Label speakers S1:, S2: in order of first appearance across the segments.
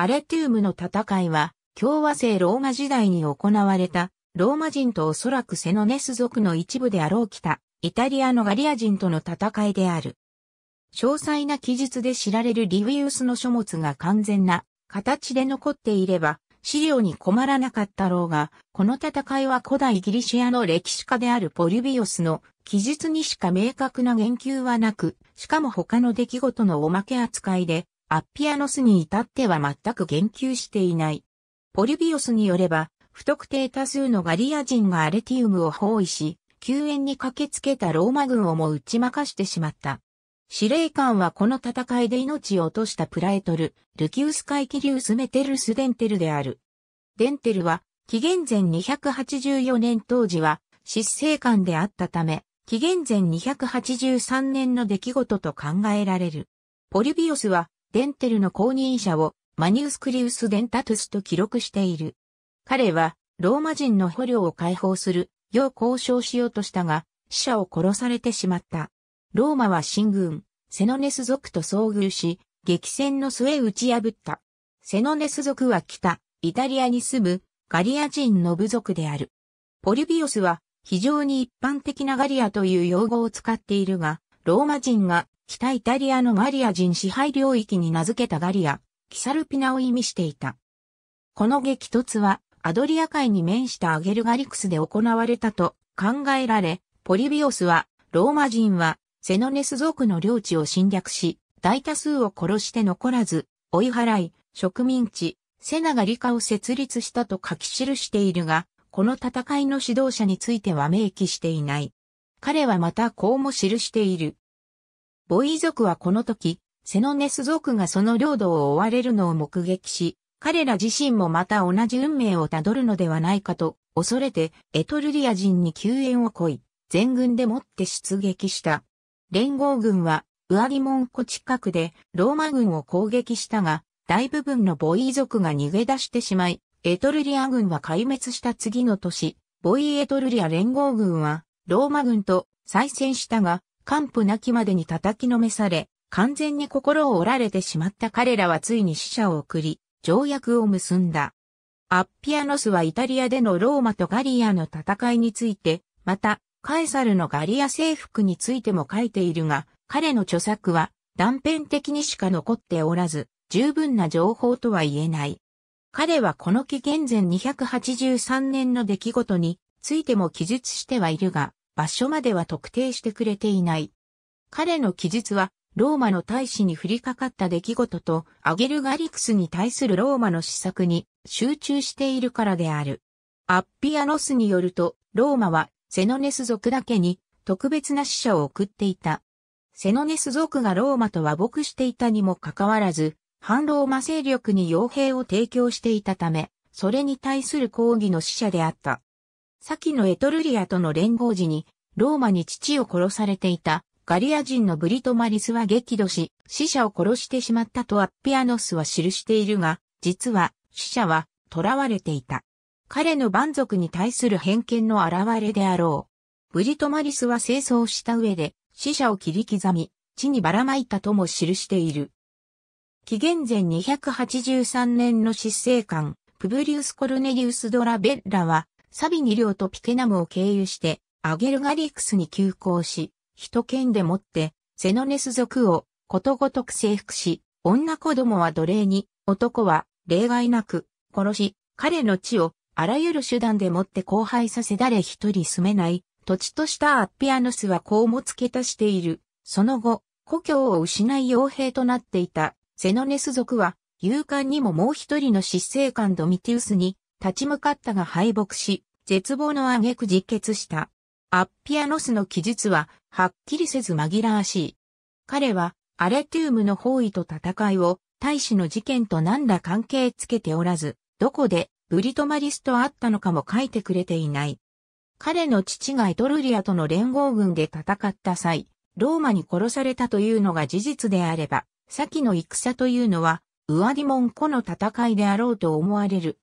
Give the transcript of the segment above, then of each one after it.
S1: アレティウムの戦いは、共和制ローマ時代に行われた、ローマ人とおそらくセノネス族の一部であろう北、イタリアのガリア人との戦いである。詳細な記述で知られるリウィウスの書物が完全な形で残っていれば、資料に困らなかったろうが、この戦いは古代ギリシアの歴史家であるポリビオスの記述にしか明確な言及はなく、しかも他の出来事のおまけ扱いで、アッピアノスに至っては全く言及していない。ポリビオスによれば、不特定多数のガリア人がアレティウムを包囲し、救援に駆けつけたローマ軍をも打ち負かしてしまった。司令官はこの戦いで命を落としたプラエトル、ルキウスカイキリウスメテルスデンテルである。デンテルは、紀元前284年当時は、執政官であったため、紀元前283年の出来事と考えられる。ポリビオスは、デンテルの後任者をマニウスクリウス・デンタトゥスと記録している。彼はローマ人の捕虜を解放するよう交渉しようとしたが、死者を殺されてしまった。ローマは進軍、セノネス族と遭遇し、激戦の末打ち破った。セノネス族は北、イタリアに住むガリア人の部族である。ポリビオスは非常に一般的なガリアという用語を使っているが、ローマ人が北イタリアのマリア人支配領域に名付けたガリア、キサルピナを意味していた。この激突は、アドリア海に面したアゲルガリクスで行われたと考えられ、ポリビオスは、ローマ人は、セノネス族の領地を侵略し、大多数を殺して残らず、追い払い、植民地、セナガリカを設立したと書き記しているが、この戦いの指導者については明記していない。彼はまたこうも記している。ボイ族はこの時、セノネス族がその領土を追われるのを目撃し、彼ら自身もまた同じ運命をたどるのではないかと恐れてエトルリア人に救援をこい、全軍でもって出撃した。連合軍はウア門モン湖近くでローマ軍を攻撃したが、大部分のボイ族が逃げ出してしまい、エトルリア軍は壊滅した次の年、ボイエトルリア連合軍はローマ軍と再戦したが、完膚なきまでに叩きのめされ、完全に心を折られてしまった彼らはついに死者を送り、条約を結んだ。アッピアノスはイタリアでのローマとガリアの戦いについて、また、カエサルのガリア征服についても書いているが、彼の著作は断片的にしか残っておらず、十分な情報とは言えない。彼はこの紀元前283年の出来事についても記述してはいるが、場所までは特定してくれていない。彼の記述は、ローマの大使に降りかかった出来事と、アゲルガリクスに対するローマの施策に集中しているからである。アッピアノスによると、ローマはセノネス族だけに特別な死者を送っていた。セノネス族がローマと和睦していたにもかかわらず、反ローマ勢力に傭兵を提供していたため、それに対する抗議の死者であった。先のエトルリアとの連合時に、ローマに父を殺されていたガリア人のブリトマリスは激怒し、死者を殺してしまったとアッピアノスは記しているが、実は死者は囚われていた。彼の蛮族に対する偏見の現れであろう。ブリトマリスは清掃した上で死者を切り刻み、地にばらまいたとも記している。紀元前283年の執政官、プブリウス・コルネリウス・ドラベッラは、サビニ領とピケナムを経由して、アゲルガリクスに急行し、一県でもって、セノネス族をことごとく征服し、女子供は奴隷に、男は例外なく殺し、彼の地をあらゆる手段でもって荒廃させ誰一人住めない土地としたアッピアヌスはこうも付け足している。その後、故郷を失い傭兵となっていたセノネス族は、勇敢にももう一人の執政官ドミティウスに立ち向かったが敗北し、絶望の挙句自決した。アッピアノスの記述は、はっきりせず紛らわしい。彼は、アレティウムの包囲と戦いを、大使の事件と何ら関係つけておらず、どこで、ブリトマリスと会ったのかも書いてくれていない。彼の父がエトルリアとの連合軍で戦った際、ローマに殺されたというのが事実であれば、先の戦というのは、ウアディモン湖の戦いであろうと思われる。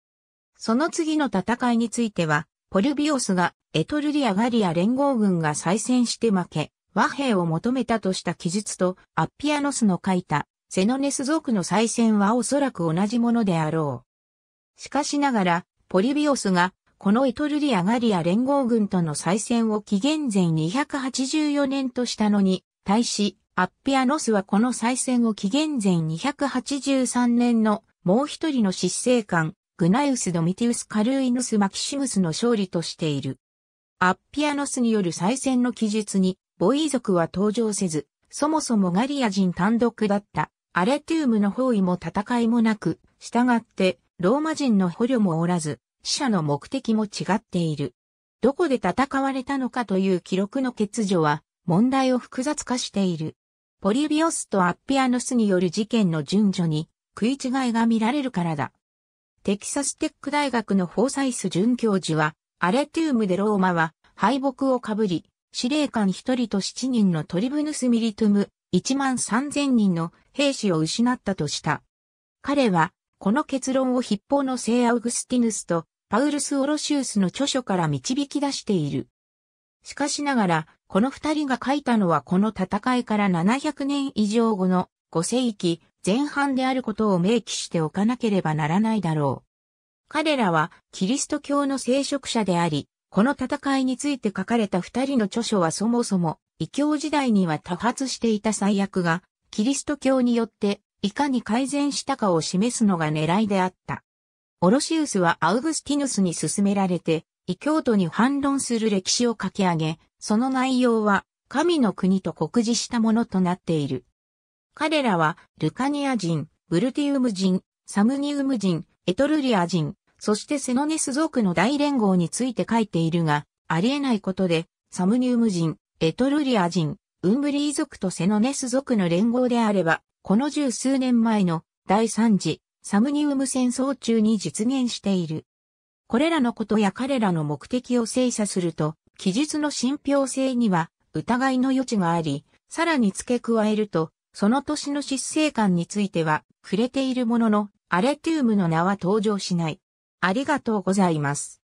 S1: その次の戦いについては、ポルビオスがエトルリア・ガリア連合軍が再戦して負け、和平を求めたとした記述とアッピアノスの書いたセノネス族の再戦はおそらく同じものであろう。しかしながら、ポリビオスがこのエトルリア・ガリア連合軍との再戦を紀元前284年としたのに、対し、アッピアノスはこの再戦を紀元前283年のもう一人の失政官、グナイウス・ドミティウス・カルーイヌス・マキシムスの勝利としている。アッピアノスによる再戦の記述に、ボイ族は登場せず、そもそもガリア人単独だったアレティウムの包囲も戦いもなく、従ってローマ人の捕虜もおらず、死者の目的も違っている。どこで戦われたのかという記録の欠如は問題を複雑化している。ポリビオスとアッピアノスによる事件の順序に食い違いが見られるからだ。テキサステック大学のフォーサイス准教授は、アレティウムでローマは敗北をかぶり、司令官一人と七人のトリブヌスミリトゥム一万三千人の兵士を失ったとした。彼は、この結論を筆法の聖アウグスティヌスとパウルス・オロシウスの著書から導き出している。しかしながら、この二人が書いたのはこの戦いから700年以上後の5世紀、前半であることを明記しておかなければならないだろう。彼らはキリスト教の聖職者であり、この戦いについて書かれた二人の著書はそもそも、異教時代には多発していた最悪が、キリスト教によっていかに改善したかを示すのが狙いであった。オロシウスはアウグスティヌスに勧められて、異教徒に反論する歴史を書き上げ、その内容は神の国と告示したものとなっている。彼らは、ルカニア人、ブルティウム人、サムニウム人、エトルリア人、そしてセノネス族の大連合について書いているが、ありえないことで、サムニウム人、エトルリア人、ウンブリー族とセノネス族の連合であれば、この十数年前の第三次サムニウム戦争中に実現している。これらのことや彼らの目的を精査すると、記述の信憑性には疑いの余地があり、さらに付け加えると、その年の執政官については触れているものの、アレティウムの名は登場しない。ありがとうございます。